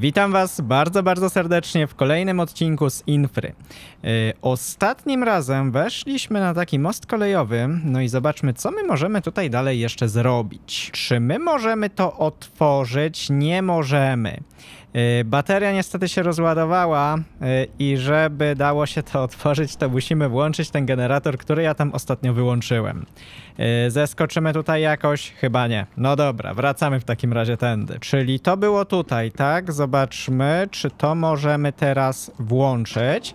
Witam Was bardzo, bardzo serdecznie w kolejnym odcinku z Infry. Y, ostatnim razem weszliśmy na taki most kolejowy, no i zobaczmy, co my możemy tutaj dalej jeszcze zrobić. Czy my możemy to otworzyć? Nie możemy. E, bateria niestety się rozładowała e, i żeby dało się to otworzyć, to musimy włączyć ten generator, który ja tam ostatnio wyłączyłem. E, zeskoczymy tutaj jakoś? Chyba nie. No dobra, wracamy w takim razie tędy. Czyli to było tutaj, tak? Zobaczmy, czy to możemy teraz włączyć.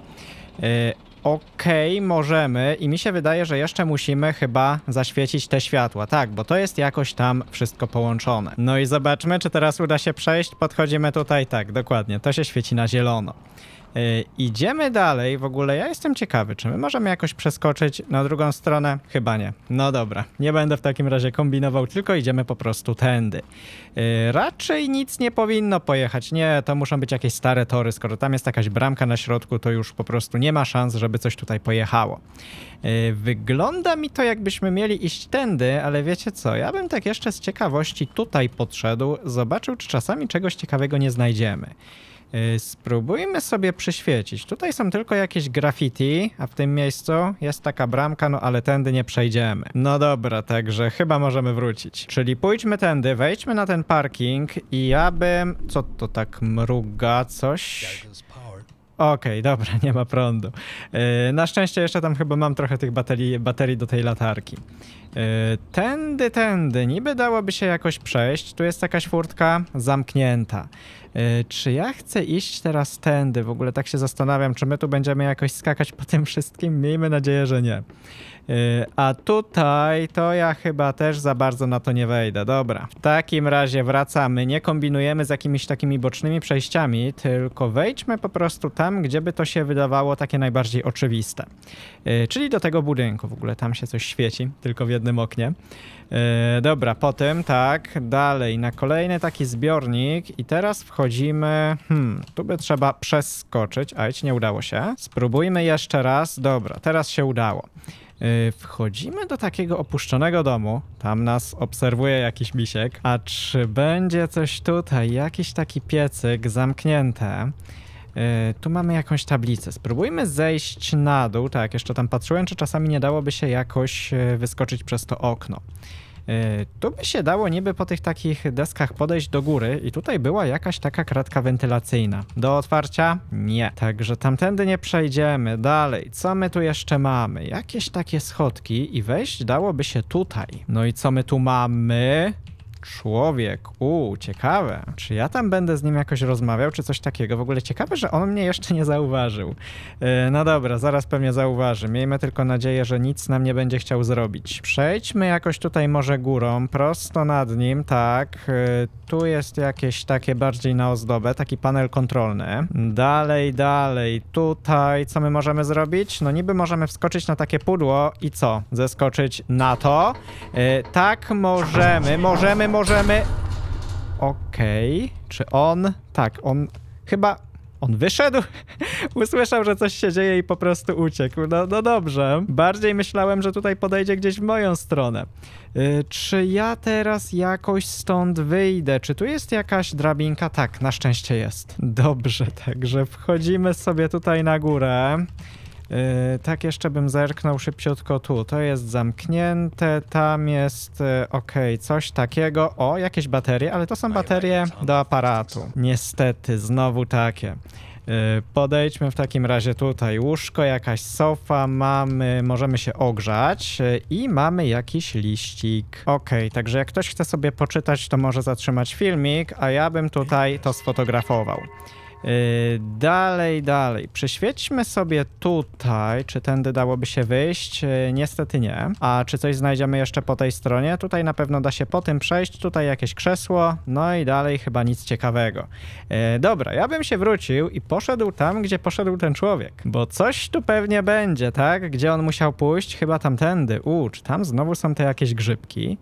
Okej, okay, możemy i mi się wydaje, że jeszcze musimy chyba zaświecić te światła. Tak, bo to jest jakoś tam wszystko połączone. No i zobaczmy, czy teraz uda się przejść. Podchodzimy tutaj, tak, dokładnie, to się świeci na zielono. E, idziemy dalej. W ogóle ja jestem ciekawy, czy my możemy jakoś przeskoczyć na drugą stronę? Chyba nie. No dobra, nie będę w takim razie kombinował, tylko idziemy po prostu tędy. E, raczej nic nie powinno pojechać. Nie, to muszą być jakieś stare tory. Skoro tam jest jakaś bramka na środku, to już po prostu nie ma szans, żeby coś tutaj pojechało. E, wygląda mi to, jakbyśmy mieli iść tędy, ale wiecie co, ja bym tak jeszcze z ciekawości tutaj podszedł, zobaczył, czy czasami czegoś ciekawego nie znajdziemy. E, spróbujmy sobie przyświecić. Tutaj są tylko jakieś graffiti, a w tym miejscu jest taka bramka, no ale tędy nie przejdziemy. No dobra, także chyba możemy wrócić. Czyli pójdźmy tędy, wejdźmy na ten parking i ja bym... Co to tak mruga? Coś? Okej, okay, dobra, nie ma prądu. E, na szczęście jeszcze tam chyba mam trochę tych baterii, baterii do tej latarki. E, tędy, tędy, niby dałoby się jakoś przejść. Tu jest jakaś furtka zamknięta. E, czy ja chcę iść teraz tędy? W ogóle tak się zastanawiam, czy my tu będziemy jakoś skakać po tym wszystkim? Miejmy nadzieję, że nie. E, a tutaj to ja chyba też za bardzo na to nie wejdę. Dobra, w takim razie wracamy. Nie kombinujemy z jakimiś takimi bocznymi przejściami, tylko wejdźmy po prostu tam, gdzie by to się wydawało takie najbardziej oczywiste. E, czyli do tego budynku. W ogóle tam się coś świeci, tylko w jednym oknie. E, dobra, potem tak, dalej na kolejny taki zbiornik i teraz wchodzimy... Hmm, tu by trzeba przeskoczyć. Ajdź, nie udało się. Spróbujmy jeszcze raz. Dobra, teraz się udało. E, wchodzimy do takiego opuszczonego domu. Tam nas obserwuje jakiś misiek. A czy będzie coś tutaj? Jakiś taki piecyk zamknięte. E, tu mamy jakąś tablicę. Spróbujmy zejść na dół. Tak, jeszcze tam patrzyłem, czy czasami nie dałoby się jakoś e, wyskoczyć przez to okno. E, tu by się dało niby po tych takich deskach podejść do góry i tutaj była jakaś taka kratka wentylacyjna. Do otwarcia? Nie. Także tamtędy nie przejdziemy. Dalej, co my tu jeszcze mamy? Jakieś takie schodki i wejść dałoby się tutaj. No i co my tu mamy? człowiek. Uuu, ciekawe. Czy ja tam będę z nim jakoś rozmawiał, czy coś takiego? W ogóle ciekawe, że on mnie jeszcze nie zauważył. Yy, no dobra, zaraz pewnie zauważy. Miejmy tylko nadzieję, że nic nam nie będzie chciał zrobić. Przejdźmy jakoś tutaj może górą, prosto nad nim, tak. Yy, tu jest jakieś takie bardziej na ozdobę, taki panel kontrolny. Dalej, dalej, tutaj co my możemy zrobić? No niby możemy wskoczyć na takie pudło i co? Zeskoczyć na to? Yy, tak możemy, możemy, możemy... Okej, okay. czy on... Tak, on chyba... On wyszedł? Usłyszał, że coś się dzieje i po prostu uciekł. No, no dobrze. Bardziej myślałem, że tutaj podejdzie gdzieś w moją stronę. Yy, czy ja teraz jakoś stąd wyjdę? Czy tu jest jakaś drabinka? Tak, na szczęście jest. Dobrze, także wchodzimy sobie tutaj na górę. E, tak, jeszcze bym zerknął szybciutko tu. To jest zamknięte, tam jest e, ok, coś takiego. O, jakieś baterie, ale to są baterie do aparatu. Niestety, znowu takie. E, podejdźmy w takim razie tutaj łóżko, jakaś sofa, mamy, możemy się ogrzać i mamy jakiś liścik. Ok, także jak ktoś chce sobie poczytać, to może zatrzymać filmik, a ja bym tutaj to sfotografował. Yy, dalej, dalej. Przeświećmy sobie tutaj, czy tędy dałoby się wyjść. Yy, niestety nie. A czy coś znajdziemy jeszcze po tej stronie? Tutaj na pewno da się po tym przejść. Tutaj jakieś krzesło. No i dalej chyba nic ciekawego. Yy, dobra, ja bym się wrócił i poszedł tam, gdzie poszedł ten człowiek. Bo coś tu pewnie będzie, tak? Gdzie on musiał pójść? Chyba tamtędy. U, czy tam znowu są te jakieś grzybki?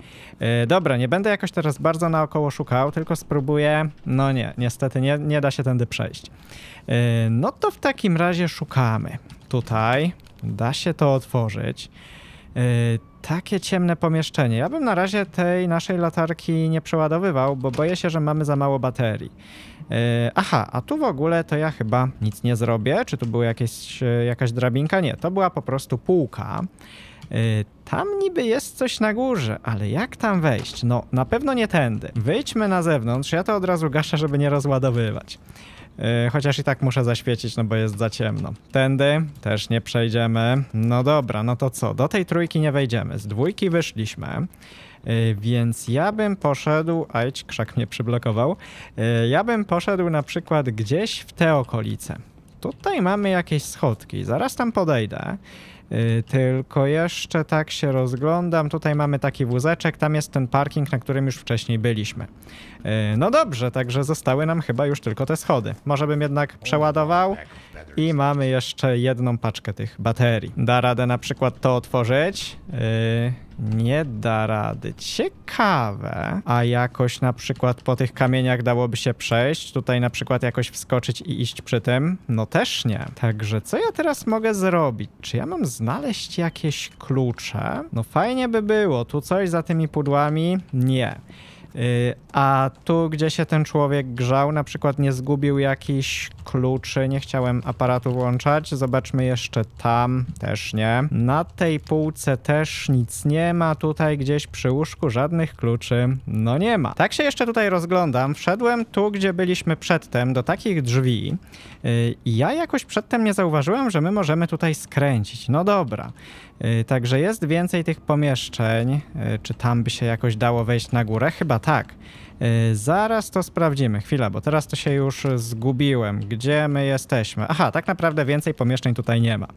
Dobra, nie będę jakoś teraz bardzo naokoło szukał, tylko spróbuję... No nie, niestety nie, nie da się tędy przejść znaleźć. E, no to w takim razie szukamy. Tutaj da się to otworzyć. E, takie ciemne pomieszczenie. Ja bym na razie tej naszej latarki nie przeładowywał, bo boję się, że mamy za mało baterii. E, aha, a tu w ogóle to ja chyba nic nie zrobię. Czy tu była jakieś, jakaś drabinka? Nie, to była po prostu półka. Tam niby jest coś na górze, ale jak tam wejść? No, na pewno nie tędy. Wyjdźmy na zewnątrz, ja to od razu gaszę, żeby nie rozładowywać. E, chociaż i tak muszę zaświecić, no bo jest za ciemno. Tędy też nie przejdziemy. No dobra, no to co? Do tej trójki nie wejdziemy. Z dwójki wyszliśmy. E, więc ja bym poszedł, ajć, krzak mnie przyblokował. E, ja bym poszedł na przykład gdzieś w te okolice. Tutaj mamy jakieś schodki, zaraz tam podejdę. Y, tylko jeszcze tak się rozglądam. Tutaj mamy taki wózeczek, tam jest ten parking, na którym już wcześniej byliśmy. Y, no dobrze, także zostały nam chyba już tylko te schody. Może bym jednak przeładował i mamy jeszcze jedną paczkę tych baterii. Da radę na przykład to otworzyć. Y, nie da rady. Ciekawe. A jakoś na przykład po tych kamieniach dałoby się przejść? Tutaj na przykład jakoś wskoczyć i iść przy tym? No też nie. Także co ja teraz mogę zrobić? Czy ja mam znaleźć jakieś klucze? No fajnie by było. Tu coś za tymi pudłami? Nie. Y, a tu, gdzie się ten człowiek grzał, na przykład nie zgubił jakiś kluczy, nie chciałem aparatu włączać. Zobaczmy jeszcze tam, też nie. Na tej półce też nic nie ma, tutaj gdzieś przy łóżku żadnych kluczy, no nie ma. Tak się jeszcze tutaj rozglądam, wszedłem tu, gdzie byliśmy przedtem, do takich drzwi i y, ja jakoś przedtem nie zauważyłem, że my możemy tutaj skręcić. No dobra. Y, także jest więcej tych pomieszczeń. Czy tam by się jakoś dało wejść na górę? Chyba tak. E, zaraz to sprawdzimy. Chwila, bo teraz to się już zgubiłem. Gdzie my jesteśmy? Aha, tak naprawdę więcej pomieszczeń tutaj nie ma.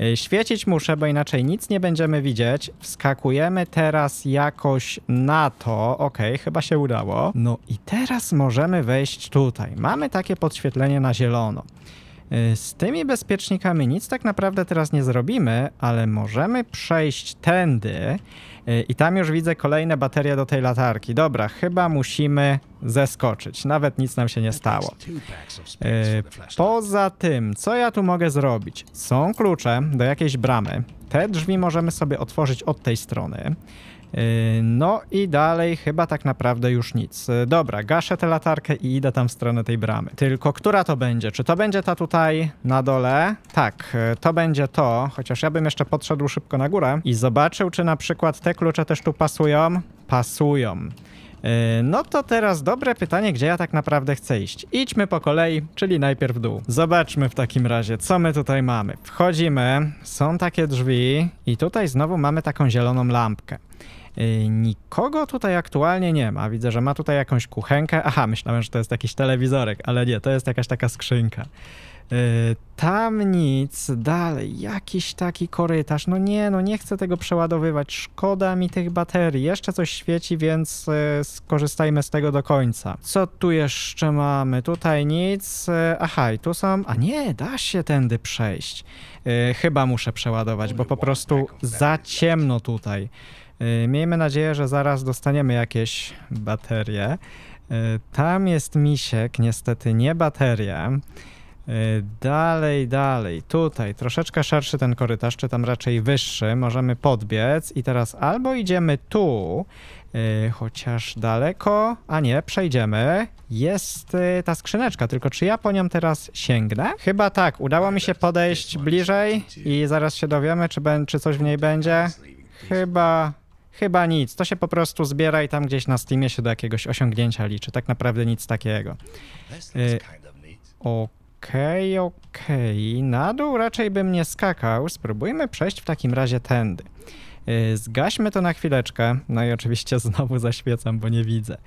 E, świecić muszę, bo inaczej nic nie będziemy widzieć. Wskakujemy teraz jakoś na to. Ok, chyba się udało. No i teraz możemy wejść tutaj. Mamy takie podświetlenie na zielono. E, z tymi bezpiecznikami nic tak naprawdę teraz nie zrobimy, ale możemy przejść tędy. E, I tam już widzę kolejne baterie do tej latarki. Dobra, chyba musimy zeskoczyć. Nawet nic nam się nie stało. E, poza tym, co ja tu mogę zrobić? Są klucze do jakiejś bramy. Te drzwi możemy sobie otworzyć od tej strony. Yy, no i dalej chyba tak naprawdę już nic. Yy, dobra, gaszę tę latarkę i idę tam w stronę tej bramy. Tylko która to będzie? Czy to będzie ta tutaj na dole? Tak, yy, to będzie to, chociaż ja bym jeszcze podszedł szybko na górę i zobaczył, czy na przykład te klucze też tu pasują. Pasują. No to teraz dobre pytanie, gdzie ja tak naprawdę chcę iść. Idźmy po kolei, czyli najpierw w dół. Zobaczmy w takim razie, co my tutaj mamy. Wchodzimy, są takie drzwi i tutaj znowu mamy taką zieloną lampkę. Y, nikogo tutaj aktualnie nie ma. Widzę, że ma tutaj jakąś kuchenkę. Aha, myślałem, że to jest jakiś telewizorek, ale nie, to jest jakaś taka skrzynka. Y, tam nic, dalej, jakiś taki korytarz. No nie, no nie chcę tego przeładowywać. Szkoda mi tych baterii. Jeszcze coś świeci, więc y, skorzystajmy z tego do końca. Co tu jeszcze mamy? Tutaj nic. Aha, i tu są. A nie, da się tędy przejść. Chyba muszę przeładować, bo po prostu za ciemno tutaj. Y, miejmy nadzieję, że zaraz dostaniemy jakieś baterie. Y, tam jest misiek, niestety nie bateria. Y, dalej, dalej, tutaj troszeczkę szerszy ten korytarz, czy tam raczej wyższy, możemy podbiec i teraz albo idziemy tu, chociaż daleko, a nie, przejdziemy. Jest ta skrzyneczka, tylko czy ja po nią teraz sięgnę? Chyba tak, udało mi się podejść bliżej i zaraz się dowiemy, czy, czy coś w niej będzie. Chyba Chyba nic, to się po prostu zbiera i tam gdzieś na Steamie się do jakiegoś osiągnięcia liczy. Tak naprawdę nic takiego. Y Okej, okay, okej. Okay. Na dół raczej bym nie skakał. Spróbujmy przejść w takim razie tędy. Y, zgaśmy to na chwileczkę. No i oczywiście znowu zaświecam, bo nie widzę.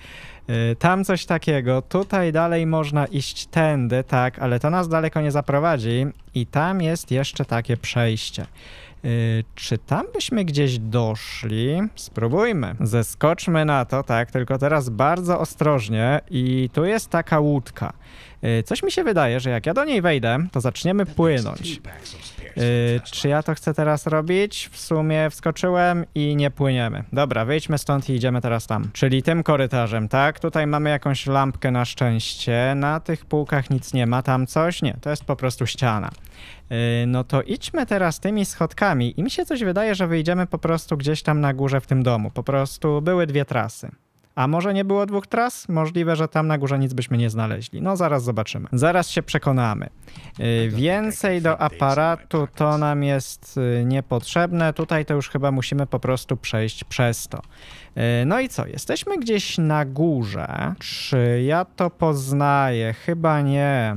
Y, tam coś takiego. Tutaj dalej można iść tędy, tak, ale to nas daleko nie zaprowadzi. I tam jest jeszcze takie przejście. Y, czy tam byśmy gdzieś doszli? Spróbujmy. Zeskoczmy na to, tak, tylko teraz bardzo ostrożnie i tu jest taka łódka. Y, coś mi się wydaje, że jak ja do niej wejdę, to zaczniemy płynąć. Y, czy ja to chcę teraz robić? W sumie wskoczyłem i nie płyniemy. Dobra, wyjdźmy stąd i idziemy teraz tam. Czyli tym korytarzem, tak? Tutaj mamy jakąś lampkę na szczęście. Na tych półkach nic nie ma. Tam coś? Nie, to jest po prostu ściana. E, no to idźmy teraz tymi schodkami i mi się coś wydaje, że wyjdziemy po prostu gdzieś tam na górze w tym domu. Po prostu były dwie trasy. A może nie było dwóch tras? Możliwe, że tam na górze nic byśmy nie znaleźli. No zaraz zobaczymy. Zaraz się przekonamy. E, no więcej do aparatu to nam jest e, niepotrzebne. Tutaj to już chyba musimy po prostu przejść przez to. No i co? Jesteśmy gdzieś na górze. Czy ja to poznaję? Chyba nie.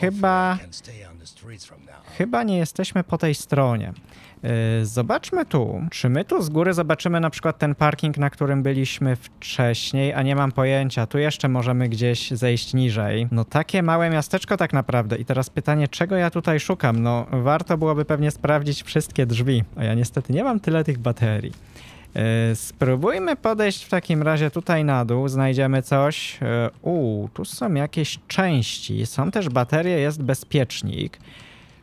Chyba Chyba nie jesteśmy po tej stronie. Y, zobaczmy tu, czy my tu z góry zobaczymy na przykład ten parking, na którym byliśmy wcześniej, a nie mam pojęcia. Tu jeszcze możemy gdzieś zejść niżej. No takie małe miasteczko tak naprawdę. I teraz pytanie, czego ja tutaj szukam? No warto byłoby pewnie sprawdzić wszystkie drzwi, a ja niestety nie mam tyle tych baterii. E, spróbujmy podejść w takim razie tutaj na dół, znajdziemy coś. Uuu, e, tu są jakieś części, są też baterie, jest bezpiecznik.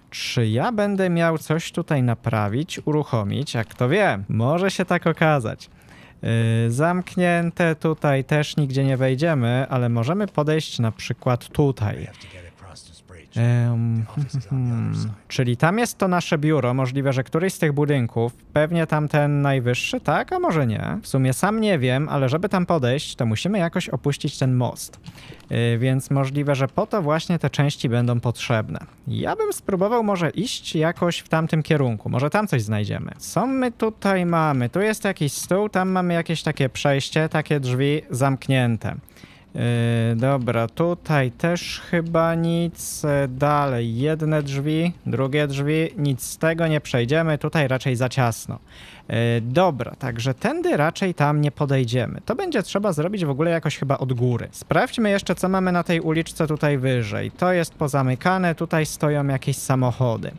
Czy ja będę miał coś tutaj naprawić, uruchomić? Jak to wie, może się tak okazać. E, zamknięte tutaj też nigdzie nie wejdziemy, ale możemy podejść na przykład tutaj. Hmm, czyli tam jest to nasze biuro, możliwe, że któryś z tych budynków, pewnie tam ten najwyższy, tak, a może nie. W sumie sam nie wiem, ale żeby tam podejść, to musimy jakoś opuścić ten most. Y, więc możliwe, że po to właśnie te części będą potrzebne. Ja bym spróbował może iść jakoś w tamtym kierunku, może tam coś znajdziemy. Co my tutaj mamy? Tu jest jakiś stół, tam mamy jakieś takie przejście, takie drzwi zamknięte. Yy, dobra, tutaj też chyba nic. Dalej, jedne drzwi, drugie drzwi, nic z tego nie przejdziemy, tutaj raczej za ciasno. Yy, dobra, także tędy raczej tam nie podejdziemy. To będzie trzeba zrobić w ogóle jakoś chyba od góry. Sprawdźmy jeszcze, co mamy na tej uliczce tutaj wyżej. To jest pozamykane, tutaj stoją jakieś samochody.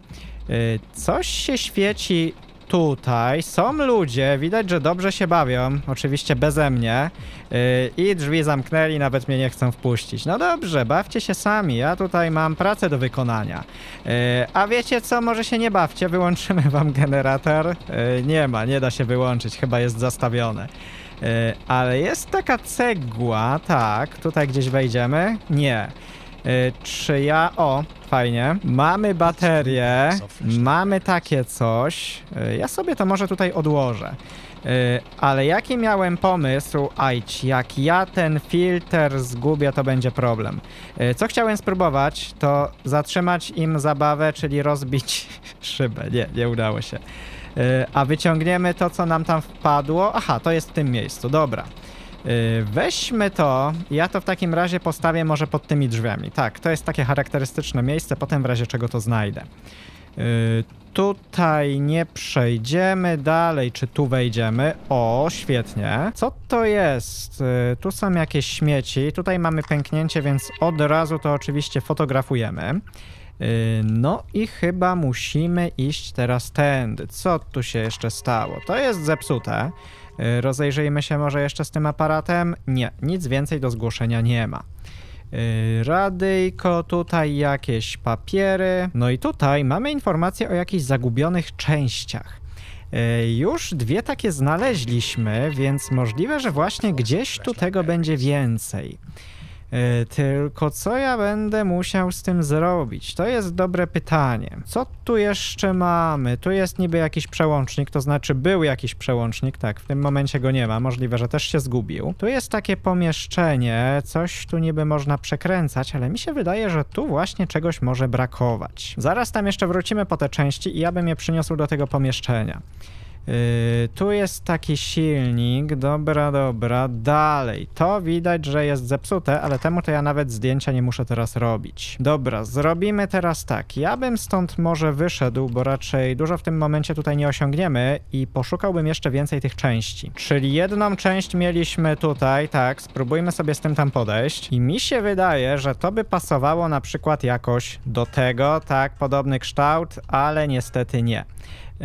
Yy, coś się świeci tutaj są ludzie, widać, że dobrze się bawią, oczywiście beze mnie yy, i drzwi zamknęli, nawet mnie nie chcą wpuścić. No dobrze, bawcie się sami, ja tutaj mam pracę do wykonania. Yy, a wiecie co, może się nie bawcie, wyłączymy wam generator. Yy, nie ma, nie da się wyłączyć, chyba jest zastawione. Y, ale jest taka cegła, tak, tutaj gdzieś wejdziemy? Nie. Y, czy ja... o, fajnie. Mamy baterię, mamy takie coś. E, ja sobie to może tutaj odłożę. E, ale jaki miałem pomysł, ajć, jak ja ten filtr zgubię, to będzie problem. E, co chciałem spróbować, to zatrzymać im zabawę, czyli rozbić szybę. Nie, nie udało się. A wyciągniemy to, co nam tam wpadło. Aha, to jest w tym miejscu, dobra. Y, weźmy to, ja to w takim razie postawię może pod tymi drzwiami. Tak, to jest takie charakterystyczne miejsce, potem w razie czego to znajdę. Y, tutaj nie przejdziemy dalej, czy tu wejdziemy? O, świetnie. Co to jest? Y, tu są jakieś śmieci, tutaj mamy pęknięcie, więc od razu to oczywiście fotografujemy. No i chyba musimy iść teraz tędy. Co tu się jeszcze stało? To jest zepsute. E, rozejrzyjmy się może jeszcze z tym aparatem. Nie, nic więcej do zgłoszenia nie ma. E, radyjko, tutaj jakieś papiery. No i tutaj mamy informacje o jakichś zagubionych częściach. E, już dwie takie znaleźliśmy, więc możliwe, że właśnie gdzieś tu tego będzie więcej. E, tylko co ja będę musiał z tym zrobić? To jest dobre pytanie. Co tu jeszcze mamy? Tu jest niby jakiś przełącznik, to znaczy był jakiś przełącznik, tak, w tym momencie go nie ma, możliwe, że też się zgubił. Tu jest takie pomieszczenie, coś tu niby można przekręcać, ale mi się wydaje, że tu właśnie czegoś może brakować. Zaraz tam jeszcze wrócimy po te części i ja bym je przyniósł do tego pomieszczenia. Y, tu jest taki silnik, dobra, dobra, dalej. To widać, że jest zepsute, ale temu to ja nawet zdjęcia nie muszę teraz robić. Dobra, zrobimy teraz tak. Ja bym stąd może wyszedł, bo raczej dużo w tym momencie tutaj nie osiągniemy i poszukałbym jeszcze więcej tych części. Czyli jedną część mieliśmy tutaj, tak, spróbujmy sobie z tym tam podejść. I mi się wydaje, że to by pasowało na przykład jakoś do tego, tak, podobny kształt, ale niestety nie. E,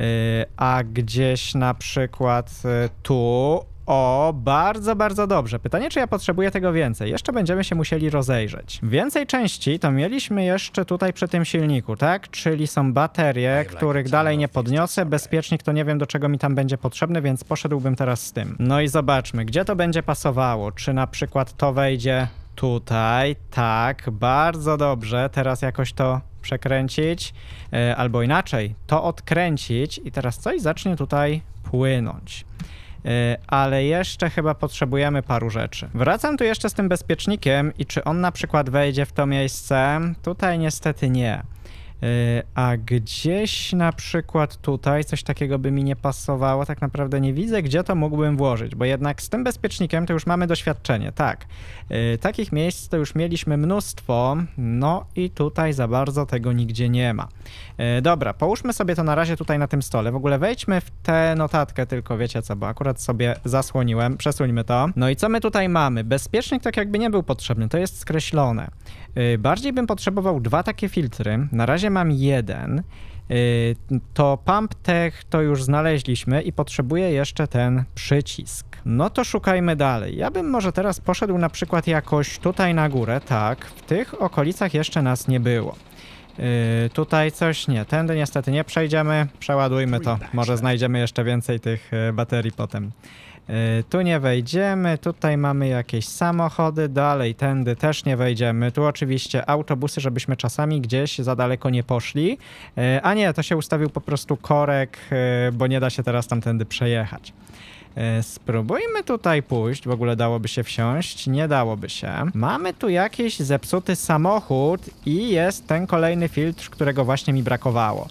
a gdzieś na przykład e, tu. O, bardzo, bardzo dobrze. Pytanie, czy ja potrzebuję tego więcej? Jeszcze będziemy się musieli rozejrzeć. Więcej części to mieliśmy jeszcze tutaj przy tym silniku, tak? Czyli są baterie, których dalej no, nie podniosę. Bezpiecznik to nie wiem, do czego mi tam będzie potrzebny, więc poszedłbym teraz z tym. No i zobaczmy, gdzie to będzie pasowało. Czy na przykład to wejdzie tutaj? Tak, bardzo dobrze. Teraz jakoś to przekręcić, e, albo inaczej, to odkręcić i teraz coś zacznie tutaj płynąć. E, ale jeszcze chyba potrzebujemy paru rzeczy. Wracam tu jeszcze z tym bezpiecznikiem i czy on na przykład wejdzie w to miejsce? Tutaj niestety nie. E, a gdzieś na przykład tutaj coś takiego by mi nie pasowało, tak naprawdę nie widzę, gdzie to mógłbym włożyć, bo jednak z tym bezpiecznikiem to już mamy doświadczenie, tak. E, takich miejsc to już mieliśmy mnóstwo, no i tutaj za bardzo tego nigdzie nie ma. E, dobra, połóżmy sobie to na razie tutaj na tym stole. W ogóle wejdźmy w tę notatkę tylko, wiecie co, bo akurat sobie zasłoniłem, przesuńmy to. No i co my tutaj mamy? Bezpiecznik tak jakby nie był potrzebny, to jest skreślone. Bardziej bym potrzebował dwa takie filtry. Na razie razie mam jeden. Y, to Pump Tech to już znaleźliśmy i potrzebuję jeszcze ten przycisk. No to szukajmy dalej. Ja bym może teraz poszedł na przykład jakoś tutaj na górę, tak. W tych okolicach jeszcze nas nie było. Yy, tutaj coś nie, tędy niestety nie przejdziemy, przeładujmy to, może znajdziemy jeszcze więcej tych y, baterii potem. E, tu nie wejdziemy, tutaj mamy jakieś samochody, dalej tędy też nie wejdziemy. Tu oczywiście autobusy, żebyśmy czasami gdzieś za daleko nie poszli. E, a nie, to się ustawił po prostu korek, e, bo nie da się teraz tamtędy przejechać. E, spróbujmy tutaj pójść. W ogóle dałoby się wsiąść? Nie dałoby się. Mamy tu jakiś zepsuty samochód i jest ten kolejny filtr, którego właśnie mi brakowało.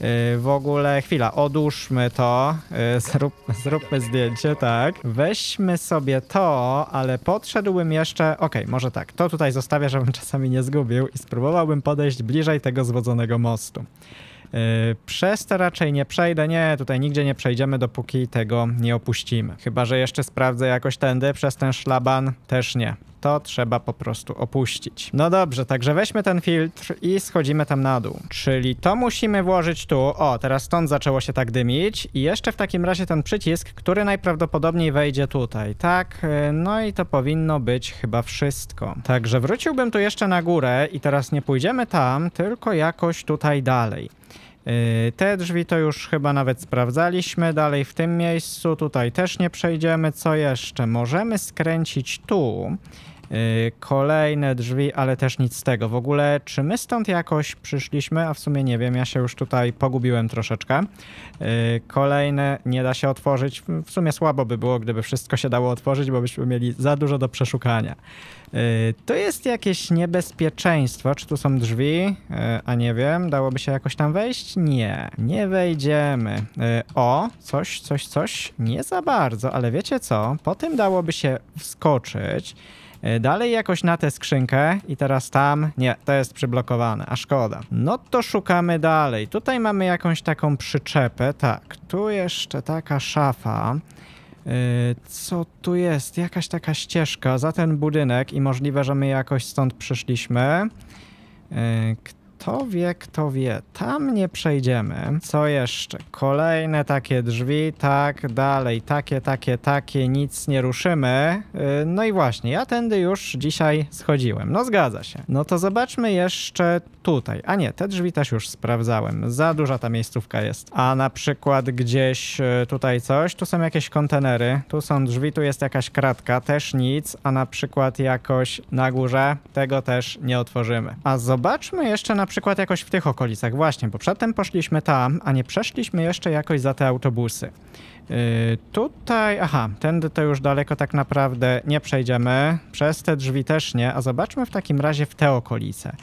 E, w ogóle chwila, odłóżmy to, e, Zrób, zróbmy zdjęcie, tak. Weźmy sobie to, ale podszedłbym jeszcze, okej, okay, może tak, to tutaj zostawię, żebym czasami nie zgubił i spróbowałbym podejść bliżej tego zwodzonego mostu. Y, przez to raczej nie przejdę, nie, tutaj nigdzie nie przejdziemy, dopóki tego nie opuścimy. Chyba, że jeszcze sprawdzę jakoś tędy przez ten szlaban, też nie to trzeba po prostu opuścić. No dobrze, także weźmy ten filtr i schodzimy tam na dół. Czyli to musimy włożyć tu. O, teraz stąd zaczęło się tak dymić. I jeszcze w takim razie ten przycisk, który najprawdopodobniej wejdzie tutaj. Tak, y, no i to powinno być chyba wszystko. Także wróciłbym tu jeszcze na górę i teraz nie pójdziemy tam, tylko jakoś tutaj dalej. Y, te drzwi to już chyba nawet sprawdzaliśmy. Dalej w tym miejscu, tutaj też nie przejdziemy. Co jeszcze? Możemy skręcić tu Y, kolejne drzwi, ale też nic z tego. W ogóle, czy my stąd jakoś przyszliśmy? A w sumie nie wiem, ja się już tutaj pogubiłem troszeczkę. Y, kolejne nie da się otworzyć. W sumie słabo by było, gdyby wszystko się dało otworzyć, bo byśmy mieli za dużo do przeszukania. Y, to jest jakieś niebezpieczeństwo. Czy tu są drzwi? A nie wiem, dałoby się jakoś tam wejść? Nie, nie wejdziemy. O, coś, coś, coś. Nie za bardzo, ale wiecie co? Po tym dałoby się wskoczyć. E, dalej jakoś na tę skrzynkę i teraz tam, nie, to jest przyblokowane, a szkoda. No to szukamy dalej. Tutaj mamy jakąś taką przyczepę, tak, tu jeszcze taka szafa. E, co tu jest? Jakaś taka ścieżka za ten budynek i możliwe, że my jakoś stąd przyszliśmy. E, kto wie, kto wie. Tam nie przejdziemy. Co jeszcze? Kolejne takie drzwi, tak, dalej, takie, takie, takie, nic nie ruszymy. Y, no i właśnie, ja tędy już dzisiaj schodziłem. No zgadza się. No to zobaczmy jeszcze tutaj. A nie, te drzwi też już sprawdzałem. Za duża ta miejscówka jest. A na przykład gdzieś y, tutaj coś, tu są jakieś kontenery, tu są drzwi, tu jest jakaś kratka, też nic, a na przykład jakoś na górze tego też nie otworzymy. A zobaczmy jeszcze na na przykład jakoś w tych okolicach, właśnie, bo przedtem poszliśmy tam, a nie przeszliśmy jeszcze jakoś za te autobusy. Y, tutaj, aha, tędy to już daleko tak naprawdę nie przejdziemy, przez te drzwi też nie, a zobaczmy w takim razie w te okolice.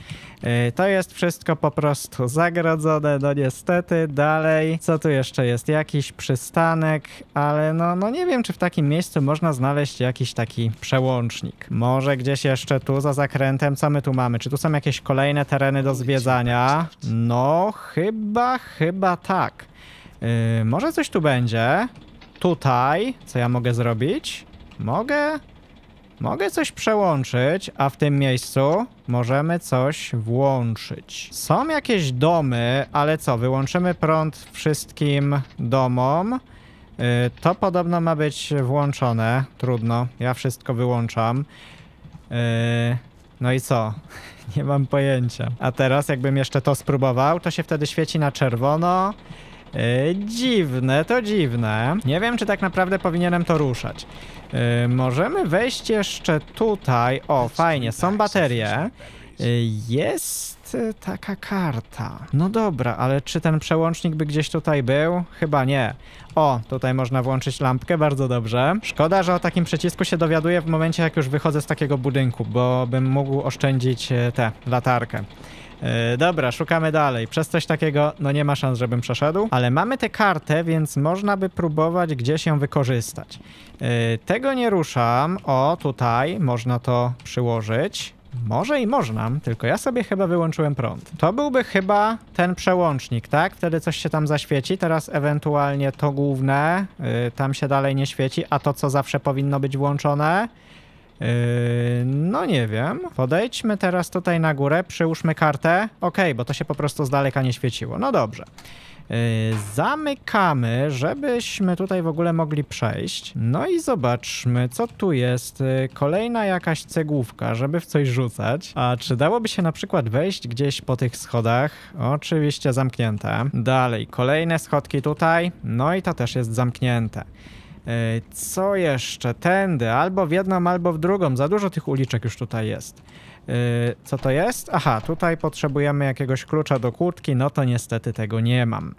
Y, to jest wszystko po prostu zagrodzone, no niestety, dalej, co tu jeszcze jest, jakiś przystanek, ale no, no nie wiem, czy w takim miejscu można znaleźć jakiś taki przełącznik. Może gdzieś jeszcze tu za zakrętem, co my tu mamy, czy tu są jakieś kolejne tereny do zwiedzania? No, chyba, chyba tak. Yy, może coś tu będzie. Tutaj, co ja mogę zrobić? Mogę... Mogę coś przełączyć, a w tym miejscu możemy coś włączyć. Są jakieś domy, ale co, wyłączymy prąd wszystkim domom. Yy, to podobno ma być włączone. Trudno, ja wszystko wyłączam. Yy, no i co? Nie mam pojęcia. A teraz jakbym jeszcze to spróbował, to się wtedy świeci na czerwono. E, dziwne, to dziwne. Nie wiem, czy tak naprawdę powinienem to ruszać. E, możemy wejść jeszcze tutaj. O, fajnie, są tak, baterie. E, jest taka karta. No dobra, ale czy ten przełącznik by gdzieś tutaj był? Chyba nie. O, tutaj można włączyć lampkę, bardzo dobrze. Szkoda, że o takim przycisku się dowiaduję w momencie, jak już wychodzę z takiego budynku, bo bym mógł oszczędzić tę latarkę. E, dobra, szukamy dalej. Przez coś takiego, no nie ma szans, żebym przeszedł. Ale mamy tę kartę, więc można by próbować gdzieś ją wykorzystać. Yy, tego nie ruszam. O, tutaj można to przyłożyć. Może i można, tylko ja sobie chyba wyłączyłem prąd. To byłby chyba ten przełącznik, tak? Wtedy coś się tam zaświeci, teraz ewentualnie to główne, yy, tam się dalej nie świeci, a to co zawsze powinno być włączone, Yy, no nie wiem. Podejdźmy teraz tutaj na górę, przyłóżmy kartę. Ok, bo to się po prostu z daleka nie świeciło. No dobrze. Yy, zamykamy, żebyśmy tutaj w ogóle mogli przejść. No i zobaczmy, co tu jest. Yy, kolejna jakaś cegłówka, żeby w coś rzucać. A czy dałoby się na przykład wejść gdzieś po tych schodach? Oczywiście zamknięte. Dalej, kolejne schodki tutaj. No i to też jest zamknięte. E, co jeszcze? Tędy, albo w jedną, albo w drugą. Za dużo tych uliczek już tutaj jest. E, co to jest? Aha, tutaj potrzebujemy jakiegoś klucza do kurtki, no to niestety tego nie mam.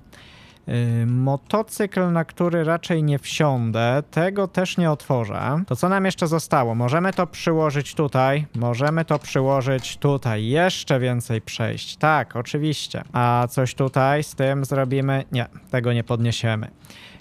E, motocykl, na który raczej nie wsiądę, tego też nie otworzę. To co nam jeszcze zostało? Możemy to przyłożyć tutaj, możemy to przyłożyć tutaj, jeszcze więcej przejść, tak, oczywiście. A coś tutaj z tym zrobimy? Nie, tego nie podniesiemy.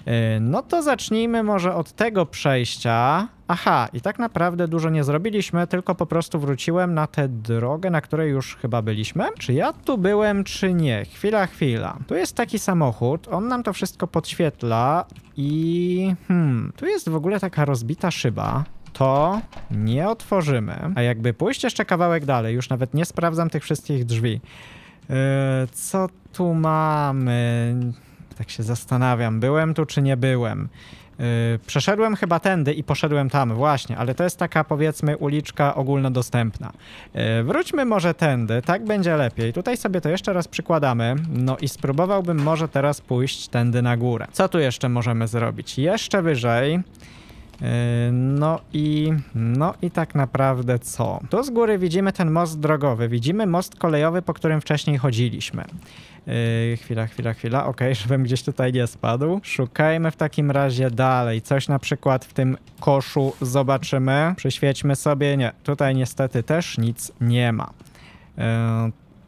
E, no to zacznijmy może od tego przejścia. Aha, i tak naprawdę dużo nie zrobiliśmy, tylko po prostu wróciłem na tę drogę, na której już chyba byliśmy. Czy ja tu byłem, czy nie? Chwila, chwila. Tu jest taki samochód, on nam to wszystko podświetla i... Hmm, tu jest w ogóle taka rozbita szyba to nie otworzymy. A jakby pójść jeszcze kawałek dalej, już nawet nie sprawdzam tych wszystkich drzwi. Yy, co tu mamy? Tak się zastanawiam, byłem tu czy nie byłem. Yy, przeszedłem chyba tędy i poszedłem tam, właśnie, ale to jest taka powiedzmy uliczka ogólnodostępna. Yy, wróćmy może tędy, tak będzie lepiej. Tutaj sobie to jeszcze raz przykładamy, no i spróbowałbym może teraz pójść tędy na górę. Co tu jeszcze możemy zrobić? Jeszcze wyżej. E, no i, no i tak naprawdę co? Tu z góry widzimy ten most drogowy, widzimy most kolejowy, po którym wcześniej chodziliśmy. Yy, chwila, chwila, chwila. Ok, żebym gdzieś tutaj nie spadł. Szukajmy w takim razie dalej. Coś na przykład w tym koszu zobaczymy. Przyświećmy sobie. Nie, tutaj niestety też nic nie ma. Yy,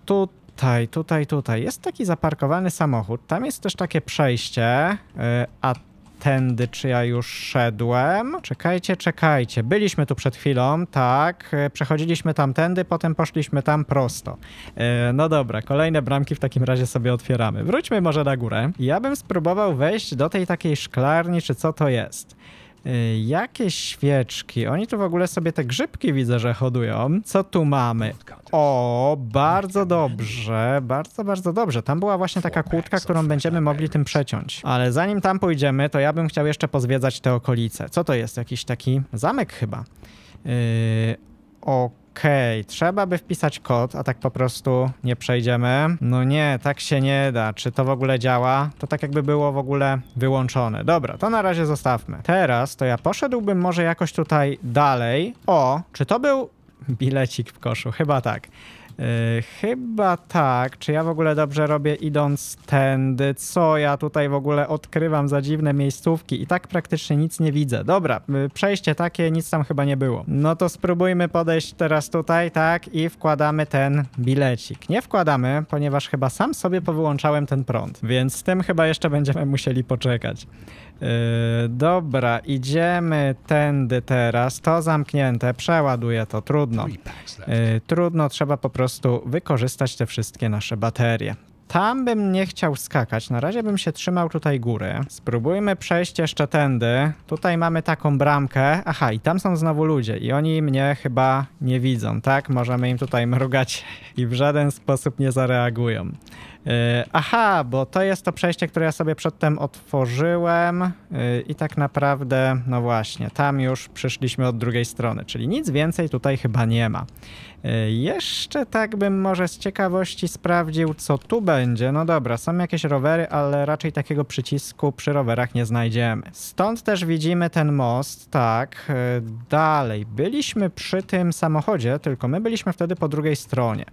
tutaj, tutaj, tutaj. Jest taki zaparkowany samochód. Tam jest też takie przejście. Yy, a tędy, czy ja już szedłem. Czekajcie, czekajcie. Byliśmy tu przed chwilą, tak. E, przechodziliśmy tamtędy, potem poszliśmy tam prosto. E, no dobra, kolejne bramki w takim razie sobie otwieramy. Wróćmy może na górę. Ja bym spróbował wejść do tej takiej szklarni, czy co to jest. Y, jakie świeczki? Oni tu w ogóle sobie te grzybki widzę, że hodują. Co tu mamy? O, bardzo dobrze, bardzo, bardzo dobrze. Tam była właśnie taka kłódka, którą będziemy mogli tym przeciąć. Ale zanim tam pójdziemy, to ja bym chciał jeszcze pozwiedzać te okolice. Co to jest? Jakiś taki zamek chyba. Yy, okej. Okej, okay, trzeba by wpisać kod, a tak po prostu nie przejdziemy. No nie, tak się nie da. Czy to w ogóle działa? To tak jakby było w ogóle wyłączone. Dobra, to na razie zostawmy. Teraz to ja poszedłbym może jakoś tutaj dalej. O, czy to był bilecik w koszu? Chyba tak. E, chyba tak. Czy ja w ogóle dobrze robię idąc tędy? Co ja tutaj w ogóle odkrywam za dziwne miejscówki? I tak praktycznie nic nie widzę. Dobra, y, przejście takie, nic tam chyba nie było. No to spróbujmy podejść teraz tutaj, tak, i wkładamy ten bilecik. Nie wkładamy, ponieważ chyba sam sobie powyłączałem ten prąd, więc z tym chyba jeszcze będziemy musieli poczekać. Yy, dobra, idziemy tędy teraz. To zamknięte, przeładuję to, trudno. Yy, trudno, trzeba po prostu wykorzystać te wszystkie nasze baterie. Tam bym nie chciał skakać, na razie bym się trzymał tutaj góry. Spróbujmy przejść jeszcze tędy. Tutaj mamy taką bramkę. Aha, i tam są znowu ludzie i oni mnie chyba nie widzą, tak? Możemy im tutaj mrugać i w żaden sposób nie zareagują. E, aha, bo to jest to przejście, które ja sobie przedtem otworzyłem e, i tak naprawdę, no właśnie, tam już przyszliśmy od drugiej strony, czyli nic więcej tutaj chyba nie ma. E, jeszcze tak bym może z ciekawości sprawdził, co tu będzie. No dobra, są jakieś rowery, ale raczej takiego przycisku przy rowerach nie znajdziemy. Stąd też widzimy ten most, tak. Dalej, byliśmy przy tym samochodzie, tylko my byliśmy wtedy po drugiej stronie.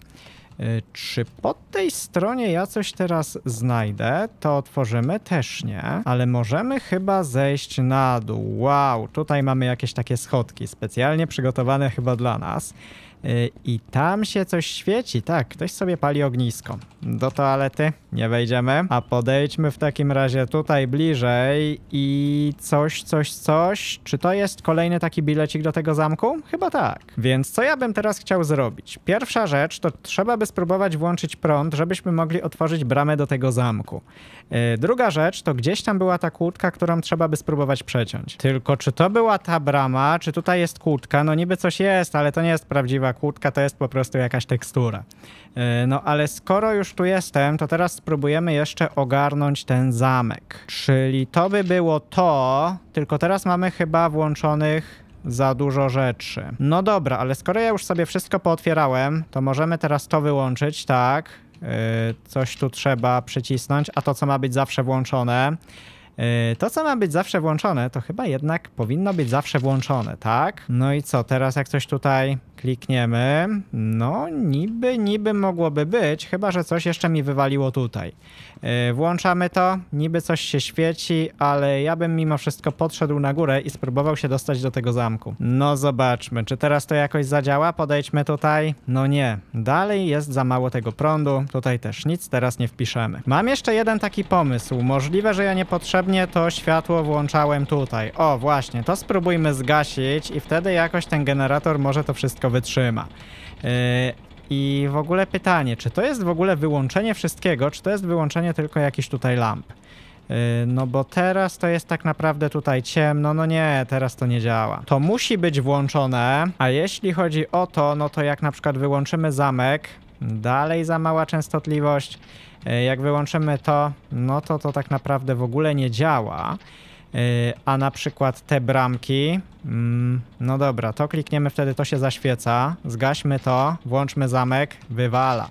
E, czy po tej stronie ja coś teraz znajdę? To otworzymy? Też nie. Ale możemy chyba zejść na dół. Wow, tutaj mamy jakieś takie schodki, specjalnie przygotowane chyba dla nas. Y, I tam się coś świeci, tak, ktoś sobie pali ognisko. Do toalety nie wejdziemy, a podejdźmy w takim razie tutaj bliżej i coś, coś, coś. Czy to jest kolejny taki bilecik do tego zamku? Chyba tak. Więc co ja bym teraz chciał zrobić? Pierwsza rzecz to trzeba by spróbować włączyć prąd, żebyśmy mogli otworzyć bramę do tego zamku. Yy, druga rzecz to gdzieś tam była ta kłódka, którą trzeba by spróbować przeciąć. Tylko czy to była ta brama, czy tutaj jest kłódka? No niby coś jest, ale to nie jest prawdziwa kłódka to jest po prostu jakaś tekstura. E, no ale skoro już tu jestem, to teraz spróbujemy jeszcze ogarnąć ten zamek. Czyli to by było to, tylko teraz mamy chyba włączonych za dużo rzeczy. No dobra, ale skoro ja już sobie wszystko pootwierałem, to możemy teraz to wyłączyć, tak. E, coś tu trzeba przycisnąć, a to co ma być zawsze włączone. E, to, co ma być zawsze włączone, to chyba jednak powinno być zawsze włączone, tak? No i co, teraz jak coś tutaj klikniemy, no niby, niby mogłoby być, chyba, że coś jeszcze mi wywaliło tutaj. E, włączamy to, niby coś się świeci, ale ja bym mimo wszystko podszedł na górę i spróbował się dostać do tego zamku. No zobaczmy, czy teraz to jakoś zadziała? Podejdźmy tutaj. No nie, dalej jest za mało tego prądu, tutaj też nic teraz nie wpiszemy. Mam jeszcze jeden taki pomysł, możliwe, że ja nie potrzebuję to światło włączałem tutaj. O, właśnie, to spróbujmy zgasić i wtedy jakoś ten generator może to wszystko wytrzyma. Yy, I w ogóle pytanie, czy to jest w ogóle wyłączenie wszystkiego, czy to jest wyłączenie tylko jakichś tutaj lamp? Yy, no bo teraz to jest tak naprawdę tutaj ciemno, no nie, teraz to nie działa. To musi być włączone, a jeśli chodzi o to, no to jak na przykład wyłączymy zamek, dalej za mała częstotliwość. E, jak wyłączymy to, no to to tak naprawdę w ogóle nie działa. E, a na przykład te bramki, mm, no dobra, to klikniemy, wtedy to się zaświeca, zgaśmy to, włączmy zamek, wywala.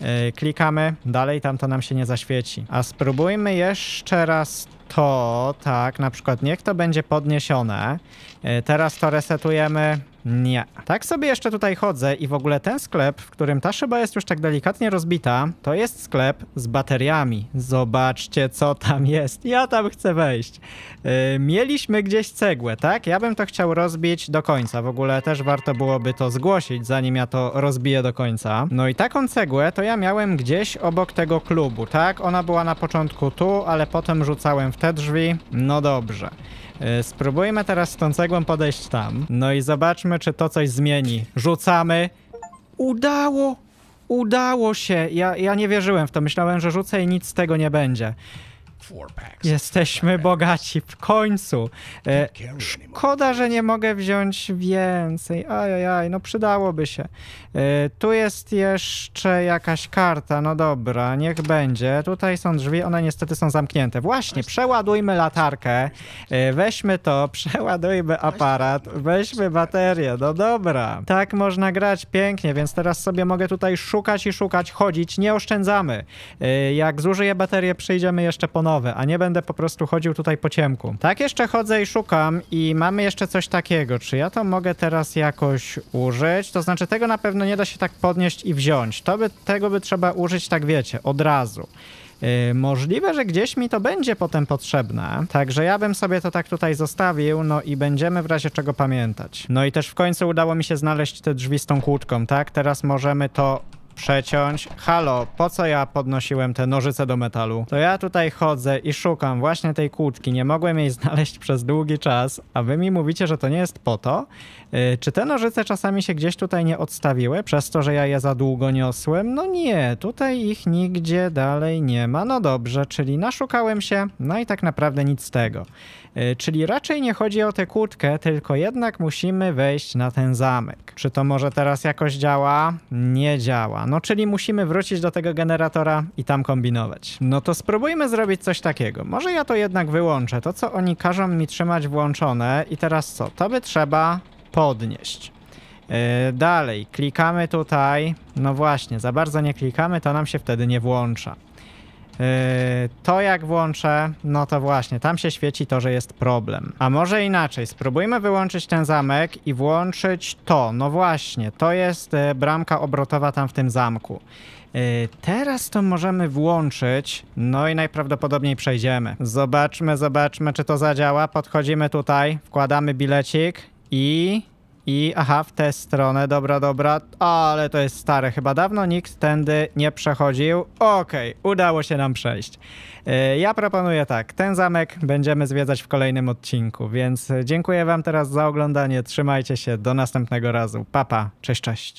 E, klikamy, dalej tam to nam się nie zaświeci. A spróbujmy jeszcze raz to, tak, na przykład niech to będzie podniesione E, teraz to resetujemy. Nie. Tak sobie jeszcze tutaj chodzę i w ogóle ten sklep, w którym ta szyba jest już tak delikatnie rozbita, to jest sklep z bateriami. Zobaczcie, co tam jest. Ja tam chcę wejść. Yy, mieliśmy gdzieś cegłę, tak? Ja bym to chciał rozbić do końca. W ogóle też warto byłoby to zgłosić, zanim ja to rozbiję do końca. No i taką cegłę to ja miałem gdzieś obok tego klubu, tak? Ona była na początku tu, ale potem rzucałem w te drzwi. No dobrze. E, spróbujmy teraz z tą cegłą podejść tam. No i zobaczmy, czy to coś zmieni. Rzucamy. Udało! Udało się! Ja, ja nie wierzyłem w to. Myślałem, że rzucę i nic z tego nie będzie. Jesteśmy bogaci w końcu. E, szkoda, że nie mogę wziąć więcej. Ajajaj, no przydałoby się. E, tu jest jeszcze jakaś karta. No dobra, niech będzie. Tutaj są drzwi, one niestety są zamknięte. Właśnie, przeładujmy latarkę. E, weźmy to, przeładujmy aparat, weźmy baterię. No dobra. Tak można grać pięknie, więc teraz sobie mogę tutaj szukać i szukać, chodzić. Nie oszczędzamy. E, jak zużyję baterię, przyjdziemy jeszcze ponownie a nie będę po prostu chodził tutaj po ciemku. Tak jeszcze chodzę i szukam i mamy jeszcze coś takiego. Czy ja to mogę teraz jakoś użyć? To znaczy tego na pewno nie da się tak podnieść i wziąć. To by, tego by trzeba użyć, tak wiecie, od razu. Yy, możliwe, że gdzieś mi to będzie potem potrzebne, także ja bym sobie to tak tutaj zostawił, no i będziemy w razie czego pamiętać. No i też w końcu udało mi się znaleźć te drzwi z tą kłódką, tak? Teraz możemy to przeciąć. Halo, po co ja podnosiłem te nożyce do metalu? To ja tutaj chodzę i szukam właśnie tej kłódki, nie mogłem jej znaleźć przez długi czas, a wy mi mówicie, że to nie jest po to? E, czy te nożyce czasami się gdzieś tutaj nie odstawiły, przez to, że ja je za długo niosłem? No nie, tutaj ich nigdzie dalej nie ma. No dobrze, czyli naszukałem się, no i tak naprawdę nic z tego. E, czyli raczej nie chodzi o tę kłódkę, tylko jednak musimy wejść na ten zamek. Czy to może teraz jakoś działa? Nie działa. No czyli musimy wrócić do tego generatora i tam kombinować. No to spróbujmy zrobić coś takiego. Może ja to jednak wyłączę. To co oni każą mi trzymać włączone i teraz co? To by trzeba podnieść. E, dalej, klikamy tutaj, no właśnie, za bardzo nie klikamy, to nam się wtedy nie włącza. E, to jak włączę, no to właśnie, tam się świeci to, że jest problem. A może inaczej, spróbujmy wyłączyć ten zamek i włączyć to. No właśnie, to jest e, bramka obrotowa tam w tym zamku. Teraz to możemy włączyć, no i najprawdopodobniej przejdziemy. Zobaczmy, zobaczmy, czy to zadziała. Podchodzimy tutaj, wkładamy bilecik i... I aha, w tę stronę, dobra, dobra, ale to jest stare, chyba dawno nikt tędy nie przechodził. Okej, okay, udało się nam przejść. E, ja proponuję tak, ten zamek będziemy zwiedzać w kolejnym odcinku, więc dziękuję wam teraz za oglądanie, trzymajcie się, do następnego razu, papa, pa. cześć, cześć.